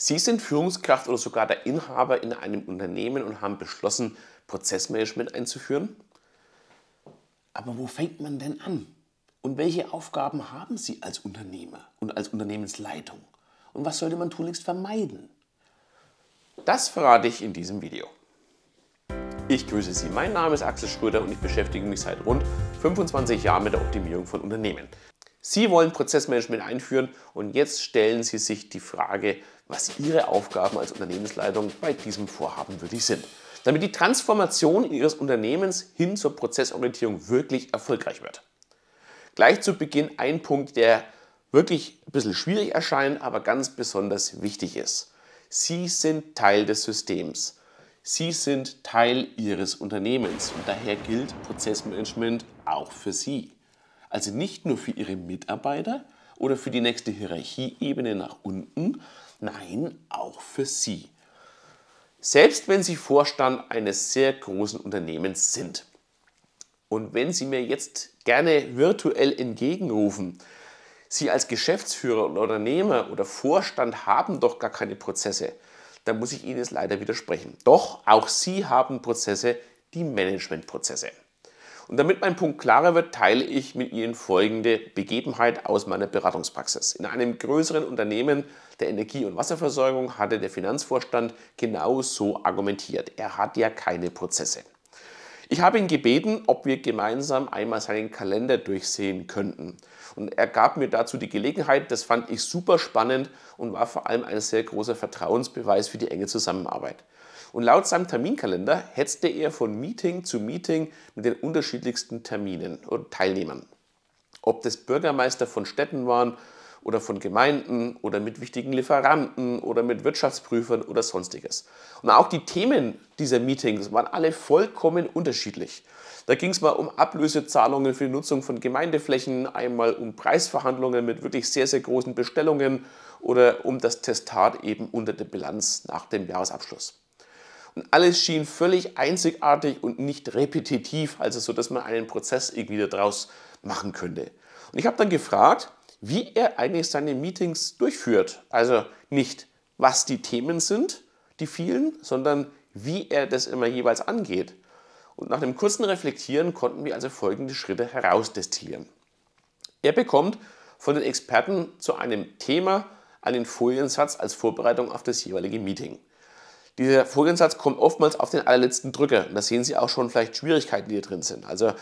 Sie sind Führungskraft oder sogar der Inhaber in einem Unternehmen und haben beschlossen, Prozessmanagement einzuführen. Aber wo fängt man denn an? Und welche Aufgaben haben Sie als Unternehmer und als Unternehmensleitung? Und was sollte man tunlichst vermeiden? Das verrate ich in diesem Video. Ich grüße Sie, mein Name ist Axel Schröder und ich beschäftige mich seit rund 25 Jahren mit der Optimierung von Unternehmen. Sie wollen Prozessmanagement einführen und jetzt stellen Sie sich die Frage, was Ihre Aufgaben als Unternehmensleitung bei diesem Vorhaben wirklich sind. Damit die Transformation Ihres Unternehmens hin zur Prozessorientierung wirklich erfolgreich wird. Gleich zu Beginn ein Punkt, der wirklich ein bisschen schwierig erscheint, aber ganz besonders wichtig ist. Sie sind Teil des Systems. Sie sind Teil Ihres Unternehmens und daher gilt Prozessmanagement auch für Sie. Also nicht nur für ihre Mitarbeiter oder für die nächste Hierarchieebene nach unten, nein, auch für sie. Selbst wenn sie Vorstand eines sehr großen Unternehmens sind. Und wenn Sie mir jetzt gerne virtuell entgegenrufen, Sie als Geschäftsführer oder Unternehmer oder Vorstand haben doch gar keine Prozesse, dann muss ich Ihnen jetzt leider widersprechen. Doch auch Sie haben Prozesse, die Managementprozesse. Und damit mein Punkt klarer wird, teile ich mit Ihnen folgende Begebenheit aus meiner Beratungspraxis. In einem größeren Unternehmen der Energie- und Wasserversorgung hatte der Finanzvorstand genau so argumentiert. Er hat ja keine Prozesse. Ich habe ihn gebeten, ob wir gemeinsam einmal seinen Kalender durchsehen könnten. Und er gab mir dazu die Gelegenheit, das fand ich super spannend und war vor allem ein sehr großer Vertrauensbeweis für die enge Zusammenarbeit. Und laut seinem Terminkalender hetzte er von Meeting zu Meeting mit den unterschiedlichsten Terminen und Teilnehmern. Ob das Bürgermeister von Städten waren oder von Gemeinden oder mit wichtigen Lieferanten oder mit Wirtschaftsprüfern oder sonstiges. Und auch die Themen dieser Meetings waren alle vollkommen unterschiedlich. Da ging es mal um Ablösezahlungen für die Nutzung von Gemeindeflächen, einmal um Preisverhandlungen mit wirklich sehr, sehr großen Bestellungen oder um das Testat eben unter der Bilanz nach dem Jahresabschluss alles schien völlig einzigartig und nicht repetitiv, also so, dass man einen Prozess irgendwie daraus machen könnte. Und ich habe dann gefragt, wie er eigentlich seine Meetings durchführt. Also nicht, was die Themen sind, die vielen, sondern wie er das immer jeweils angeht. Und nach einem kurzen Reflektieren konnten wir also folgende Schritte herausdestillieren. Er bekommt von den Experten zu einem Thema einen Foliensatz als Vorbereitung auf das jeweilige Meeting. Dieser Vorgehensatz kommt oftmals auf den allerletzten Drücker. Und da sehen Sie auch schon vielleicht Schwierigkeiten, die hier drin sind. Also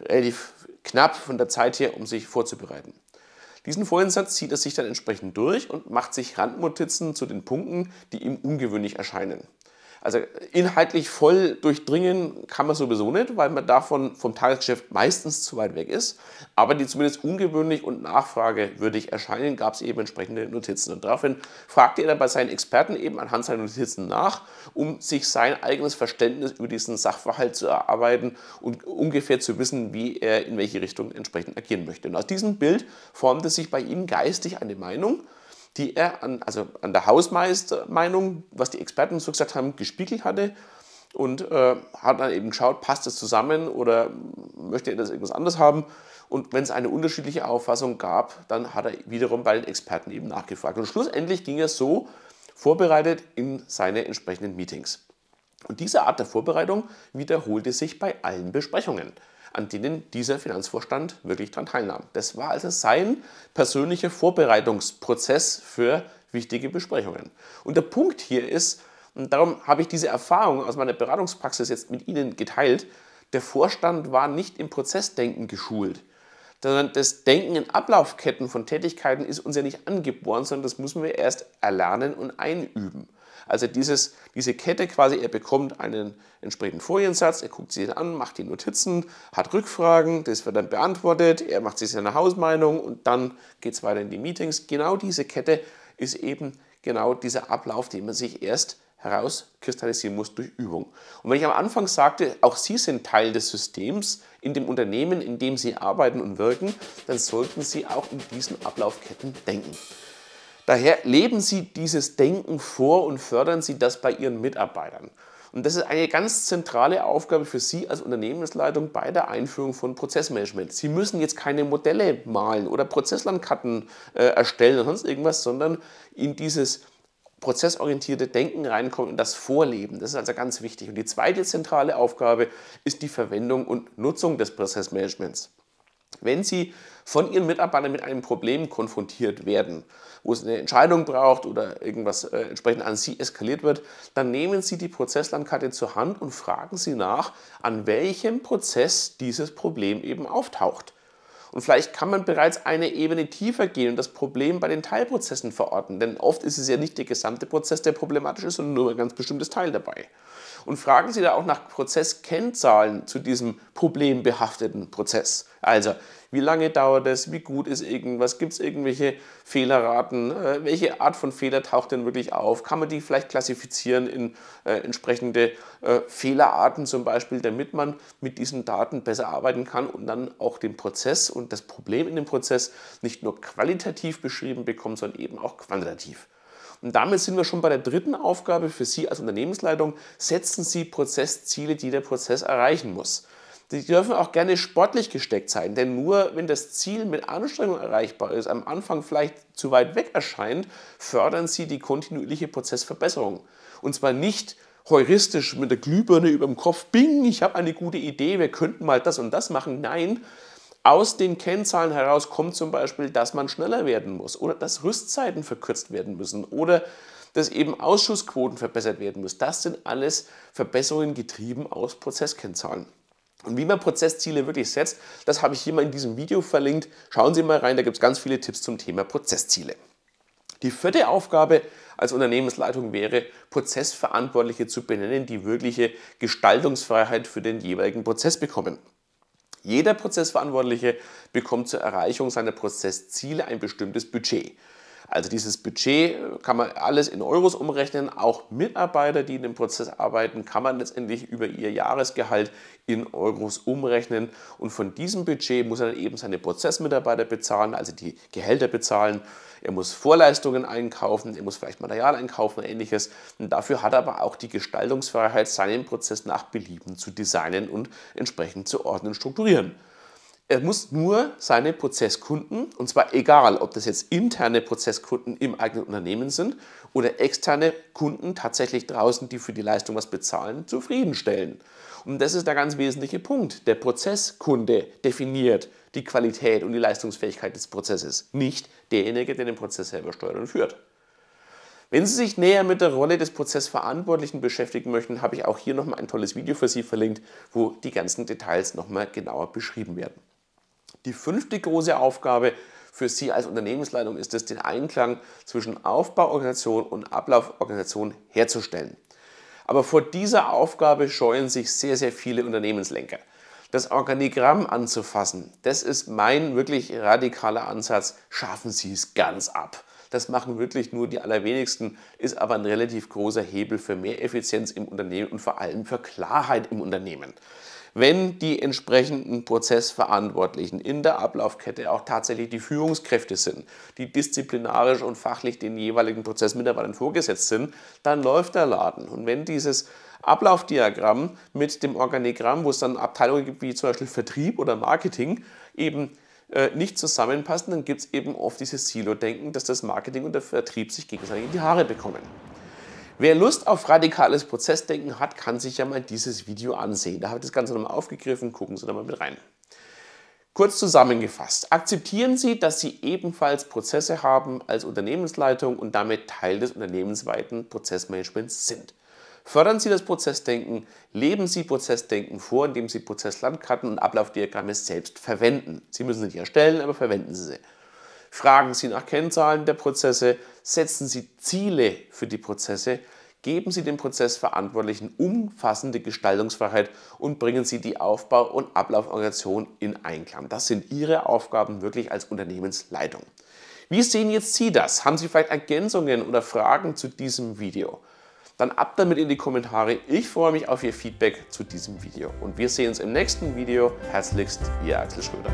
relativ knapp von der Zeit her, um sich vorzubereiten. Diesen Vorgehensatz zieht er sich dann entsprechend durch und macht sich Randnotizen zu den Punkten, die ihm ungewöhnlich erscheinen. Also inhaltlich voll durchdringen kann man sowieso nicht, weil man davon vom Tagesgeschäft meistens zu weit weg ist. Aber die zumindest ungewöhnlich und nachfragewürdig erscheinen, gab es eben entsprechende Notizen. Und daraufhin fragte er dann bei seinen Experten eben anhand seiner Notizen nach, um sich sein eigenes Verständnis über diesen Sachverhalt zu erarbeiten und ungefähr zu wissen, wie er in welche Richtung entsprechend agieren möchte. Und aus diesem Bild formte sich bei ihm geistig eine Meinung, die er an, also an der Hausmeistermeinung, was die Experten so gesagt haben, gespiegelt hatte und äh, hat dann eben geschaut, passt das zusammen oder möchte er das irgendwas anders haben. Und wenn es eine unterschiedliche Auffassung gab, dann hat er wiederum bei den Experten eben nachgefragt. Und schlussendlich ging er so vorbereitet in seine entsprechenden Meetings. Und diese Art der Vorbereitung wiederholte sich bei allen Besprechungen an denen dieser Finanzvorstand wirklich daran teilnahm. Das war also sein persönlicher Vorbereitungsprozess für wichtige Besprechungen. Und der Punkt hier ist, und darum habe ich diese Erfahrung aus meiner Beratungspraxis jetzt mit Ihnen geteilt, der Vorstand war nicht im Prozessdenken geschult sondern Das Denken in Ablaufketten von Tätigkeiten ist uns ja nicht angeboren, sondern das müssen wir erst erlernen und einüben. Also dieses, diese Kette quasi, er bekommt einen entsprechenden Foliensatz, er guckt sich den an, macht die Notizen, hat Rückfragen, das wird dann beantwortet, er macht sich seine Hausmeinung und dann geht es weiter in die Meetings. Genau diese Kette ist eben genau dieser Ablauf, den man sich erst herauskristallisieren muss durch Übung. Und wenn ich am Anfang sagte, auch Sie sind Teil des Systems in dem Unternehmen, in dem Sie arbeiten und wirken, dann sollten Sie auch in diesen Ablaufketten denken. Daher leben Sie dieses Denken vor und fördern Sie das bei Ihren Mitarbeitern. Und das ist eine ganz zentrale Aufgabe für Sie als Unternehmensleitung bei der Einführung von Prozessmanagement. Sie müssen jetzt keine Modelle malen oder Prozesslandkarten äh, erstellen oder sonst irgendwas, sondern in dieses prozessorientierte Denken reinkommen und das Vorleben. Das ist also ganz wichtig. Und die zweite zentrale Aufgabe ist die Verwendung und Nutzung des Prozessmanagements. Wenn Sie von Ihren Mitarbeitern mit einem Problem konfrontiert werden, wo es eine Entscheidung braucht oder irgendwas äh, entsprechend an Sie eskaliert wird, dann nehmen Sie die Prozesslandkarte zur Hand und fragen Sie nach, an welchem Prozess dieses Problem eben auftaucht. Und vielleicht kann man bereits eine Ebene tiefer gehen und das Problem bei den Teilprozessen verorten, denn oft ist es ja nicht der gesamte Prozess, der problematisch ist, sondern nur ein ganz bestimmtes Teil dabei. Und fragen Sie da auch nach Prozesskennzahlen zu diesem problembehafteten Prozess. Also, wie lange dauert es, wie gut ist irgendwas, gibt es irgendwelche Fehlerraten, äh, welche Art von Fehler taucht denn wirklich auf, kann man die vielleicht klassifizieren in äh, entsprechende äh, Fehlerarten zum Beispiel, damit man mit diesen Daten besser arbeiten kann und dann auch den Prozess und das Problem in dem Prozess nicht nur qualitativ beschrieben bekommt, sondern eben auch quantitativ. Und damit sind wir schon bei der dritten Aufgabe für Sie als Unternehmensleitung. Setzen Sie Prozessziele, die der Prozess erreichen muss. Die dürfen auch gerne sportlich gesteckt sein, denn nur wenn das Ziel mit Anstrengung erreichbar ist, am Anfang vielleicht zu weit weg erscheint, fördern sie die kontinuierliche Prozessverbesserung. Und zwar nicht heuristisch mit der Glühbirne über dem Kopf, bing, ich habe eine gute Idee, wir könnten mal das und das machen. Nein, aus den Kennzahlen heraus kommt zum Beispiel, dass man schneller werden muss oder dass Rüstzeiten verkürzt werden müssen oder dass eben Ausschussquoten verbessert werden müssen. Das sind alles Verbesserungen getrieben aus Prozesskennzahlen. Und wie man Prozessziele wirklich setzt, das habe ich hier mal in diesem Video verlinkt. Schauen Sie mal rein, da gibt es ganz viele Tipps zum Thema Prozessziele. Die vierte Aufgabe als Unternehmensleitung wäre, Prozessverantwortliche zu benennen, die wirkliche Gestaltungsfreiheit für den jeweiligen Prozess bekommen. Jeder Prozessverantwortliche bekommt zur Erreichung seiner Prozessziele ein bestimmtes Budget. Also dieses Budget äh, kann man alles in Euros umrechnen. Auch Mitarbeiter, die in dem Prozess arbeiten, kann man letztendlich über ihr Jahresgehalt in Euros umrechnen. Und von diesem Budget muss er dann eben seine Prozessmitarbeiter bezahlen, also die Gehälter bezahlen. Er muss Vorleistungen einkaufen, er muss vielleicht Material einkaufen und ähnliches. Und dafür hat er aber auch die Gestaltungsfreiheit, seinen Prozess nach Belieben zu designen und entsprechend zu ordnen und strukturieren er muss nur seine Prozesskunden, und zwar egal, ob das jetzt interne Prozesskunden im eigenen Unternehmen sind oder externe Kunden tatsächlich draußen, die für die Leistung was bezahlen, zufriedenstellen. Und das ist der ganz wesentliche Punkt. Der Prozesskunde definiert die Qualität und die Leistungsfähigkeit des Prozesses, nicht derjenige, der den Prozess selber steuert und führt. Wenn Sie sich näher mit der Rolle des Prozessverantwortlichen beschäftigen möchten, habe ich auch hier nochmal ein tolles Video für Sie verlinkt, wo die ganzen Details nochmal genauer beschrieben werden. Die fünfte große Aufgabe für Sie als Unternehmensleitung ist es, den Einklang zwischen Aufbauorganisation und Ablauforganisation herzustellen. Aber vor dieser Aufgabe scheuen sich sehr, sehr viele Unternehmenslenker. Das Organigramm anzufassen, das ist mein wirklich radikaler Ansatz. Schaffen Sie es ganz ab. Das machen wirklich nur die allerwenigsten, ist aber ein relativ großer Hebel für mehr Effizienz im Unternehmen und vor allem für Klarheit im Unternehmen wenn die entsprechenden Prozessverantwortlichen in der Ablaufkette auch tatsächlich die Führungskräfte sind, die disziplinarisch und fachlich den jeweiligen Prozessmitarbeitern vorgesetzt sind, dann läuft der Laden. Und wenn dieses Ablaufdiagramm mit dem Organigramm, wo es dann Abteilungen gibt wie zum Beispiel Vertrieb oder Marketing, eben äh, nicht zusammenpassen, dann gibt es eben oft dieses Silo-Denken, dass das Marketing und der Vertrieb sich gegenseitig in die Haare bekommen. Wer Lust auf radikales Prozessdenken hat, kann sich ja mal dieses Video ansehen. Da habe ich das Ganze nochmal aufgegriffen, gucken Sie da mal mit rein. Kurz zusammengefasst, akzeptieren Sie, dass Sie ebenfalls Prozesse haben als Unternehmensleitung und damit Teil des unternehmensweiten Prozessmanagements sind. Fördern Sie das Prozessdenken, leben Sie Prozessdenken vor, indem Sie Prozesslandkarten und Ablaufdiagramme selbst verwenden. Sie müssen sie nicht erstellen, aber verwenden Sie sie. Fragen Sie nach Kennzahlen der Prozesse, setzen Sie Ziele für die Prozesse, geben Sie den Prozessverantwortlichen umfassende Gestaltungsfreiheit und bringen Sie die Aufbau- und Ablauforganisation in Einklang. Das sind Ihre Aufgaben wirklich als Unternehmensleitung. Wie sehen jetzt Sie das? Haben Sie vielleicht Ergänzungen oder Fragen zu diesem Video? Dann ab damit in die Kommentare. Ich freue mich auf Ihr Feedback zu diesem Video. Und wir sehen uns im nächsten Video. Herzlichst, Ihr Axel Schröder.